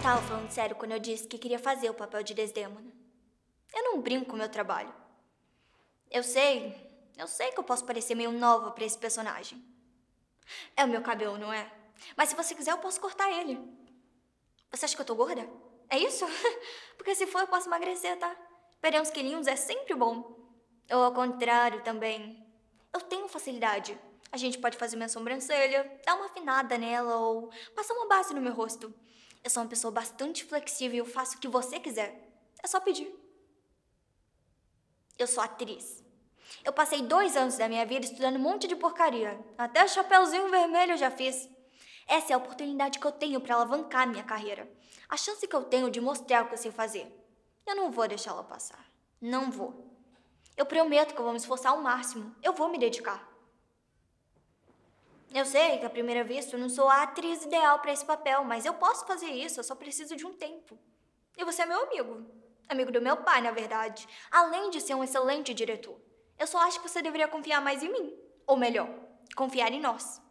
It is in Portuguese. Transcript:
tava falando sério quando eu disse que queria fazer o papel de Desdemona. Né? Eu não brinco com o meu trabalho. Eu sei, eu sei que eu posso parecer meio nova para esse personagem. É o meu cabelo, não é? Mas se você quiser, eu posso cortar ele. Você acha que eu tô gorda? É isso? Porque se for, eu posso emagrecer, tá? Perder uns quilinhos é sempre bom. Ou ao contrário, também. Eu tenho facilidade. A gente pode fazer minha sobrancelha, dar uma afinada nela ou passar uma base no meu rosto. Eu sou uma pessoa bastante flexível e eu faço o que você quiser. É só pedir. Eu sou atriz. Eu passei dois anos da minha vida estudando um monte de porcaria. Até chapéuzinho vermelho eu já fiz. Essa é a oportunidade que eu tenho para alavancar minha carreira. A chance que eu tenho de mostrar o que eu sei fazer. Eu não vou deixá-la passar. Não vou. Eu prometo que eu vou me esforçar ao máximo. Eu vou me dedicar. Eu sei que, à primeira vista, eu não sou a atriz ideal para esse papel, mas eu posso fazer isso, eu só preciso de um tempo. E você é meu amigo. Amigo do meu pai, na verdade. Além de ser um excelente diretor. Eu só acho que você deveria confiar mais em mim. Ou melhor, confiar em nós.